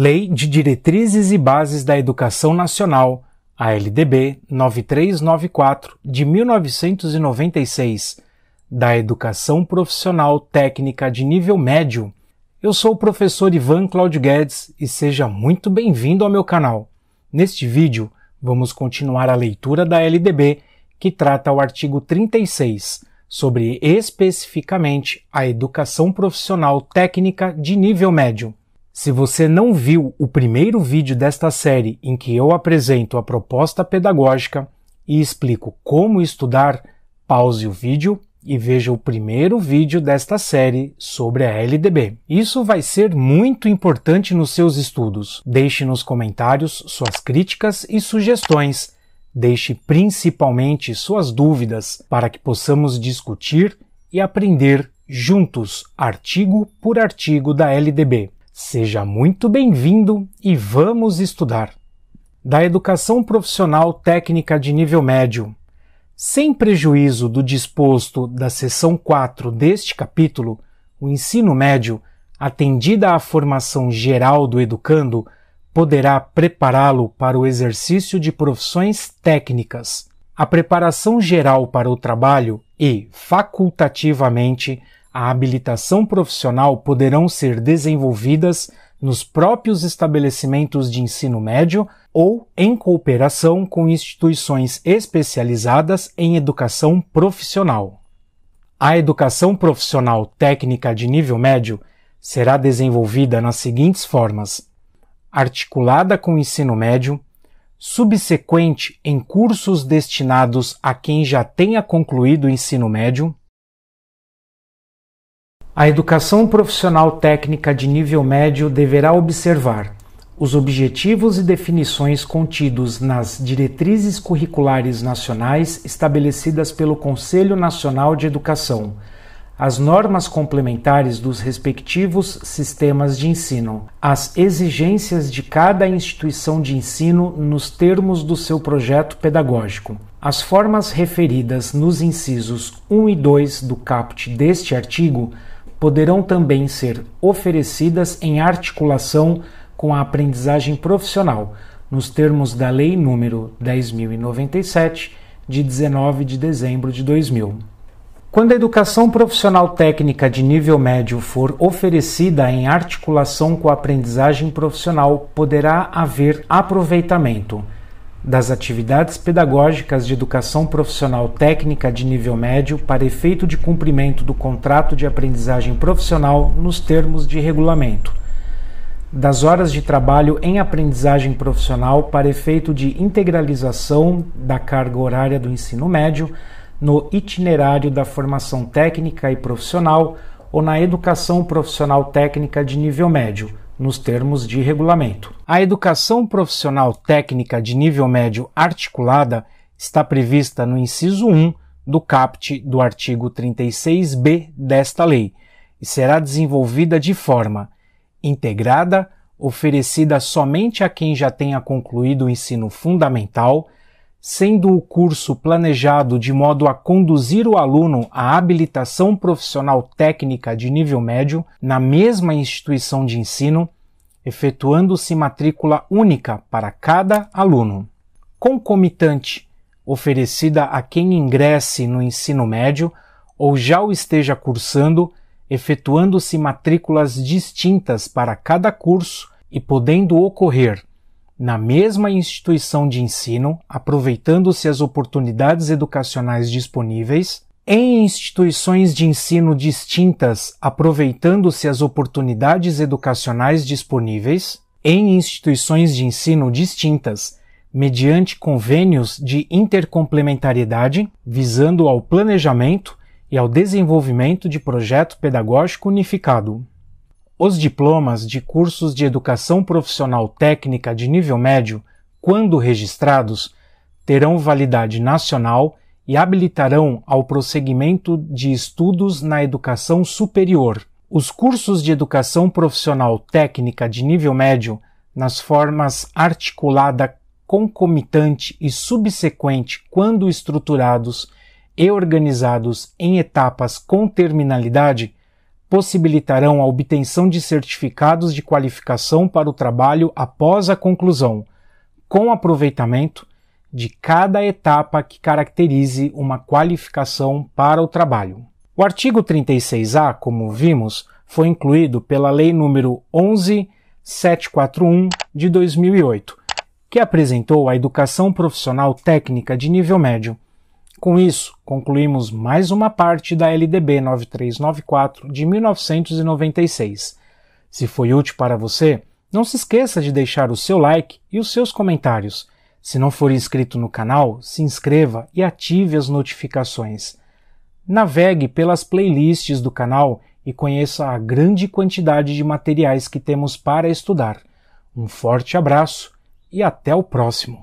Lei de Diretrizes e Bases da Educação Nacional, a LDB 9394 de 1996, da Educação Profissional Técnica de Nível Médio. Eu sou o professor Ivan Claudio Guedes e seja muito bem-vindo ao meu canal. Neste vídeo, vamos continuar a leitura da LDB, que trata o artigo 36, sobre especificamente a educação profissional técnica de nível médio. Se você não viu o primeiro vídeo desta série em que eu apresento a proposta pedagógica e explico como estudar, pause o vídeo e veja o primeiro vídeo desta série sobre a LDB. Isso vai ser muito importante nos seus estudos. Deixe nos comentários suas críticas e sugestões. Deixe principalmente suas dúvidas para que possamos discutir e aprender juntos, artigo por artigo da LDB. Seja muito bem-vindo e vamos estudar. Da educação profissional técnica de nível médio, sem prejuízo do disposto da seção 4 deste capítulo, o ensino médio, atendida à formação geral do educando, poderá prepará-lo para o exercício de profissões técnicas. A preparação geral para o trabalho e, facultativamente, a habilitação profissional poderão ser desenvolvidas nos próprios estabelecimentos de ensino médio ou em cooperação com instituições especializadas em educação profissional. A educação profissional técnica de nível médio será desenvolvida nas seguintes formas: articulada com o ensino médio, subsequente em cursos destinados a quem já tenha concluído o ensino médio, a educação profissional técnica de nível médio deverá observar os objetivos e definições contidos nas diretrizes curriculares nacionais estabelecidas pelo Conselho Nacional de Educação, as normas complementares dos respectivos sistemas de ensino, as exigências de cada instituição de ensino nos termos do seu projeto pedagógico. As formas referidas nos incisos 1 e 2 do caput deste artigo poderão também ser oferecidas em articulação com a aprendizagem profissional, nos termos da Lei nº 10.097, de 19 de dezembro de 2000. Quando a educação profissional técnica de nível médio for oferecida em articulação com a aprendizagem profissional, poderá haver aproveitamento das atividades pedagógicas de educação profissional técnica de nível médio para efeito de cumprimento do contrato de aprendizagem profissional nos termos de regulamento, das horas de trabalho em aprendizagem profissional para efeito de integralização da carga horária do ensino médio no itinerário da formação técnica e profissional ou na educação profissional técnica de nível médio nos termos de regulamento. A educação profissional técnica de nível médio articulada está prevista no inciso 1 do caput do artigo 36b desta lei e será desenvolvida de forma integrada, oferecida somente a quem já tenha concluído o ensino fundamental sendo o curso planejado de modo a conduzir o aluno à habilitação profissional técnica de nível médio na mesma instituição de ensino, efetuando-se matrícula única para cada aluno. Concomitante, oferecida a quem ingresse no ensino médio ou já o esteja cursando, efetuando-se matrículas distintas para cada curso e podendo ocorrer na mesma instituição de ensino, aproveitando-se as oportunidades educacionais disponíveis, em instituições de ensino distintas, aproveitando-se as oportunidades educacionais disponíveis, em instituições de ensino distintas, mediante convênios de intercomplementariedade, visando ao planejamento e ao desenvolvimento de projeto pedagógico unificado. Os diplomas de cursos de educação profissional técnica de nível médio, quando registrados, terão validade nacional e habilitarão ao prosseguimento de estudos na educação superior. Os cursos de educação profissional técnica de nível médio, nas formas articulada, concomitante e subsequente, quando estruturados e organizados em etapas com terminalidade, possibilitarão a obtenção de certificados de qualificação para o trabalho após a conclusão, com aproveitamento de cada etapa que caracterize uma qualificação para o trabalho. O artigo 36A, como vimos, foi incluído pela Lei Número 11741 de 2008, que apresentou a educação profissional técnica de nível médio com isso, concluímos mais uma parte da LDB 9394 de 1996. Se foi útil para você, não se esqueça de deixar o seu like e os seus comentários. Se não for inscrito no canal, se inscreva e ative as notificações. Navegue pelas playlists do canal e conheça a grande quantidade de materiais que temos para estudar. Um forte abraço e até o próximo!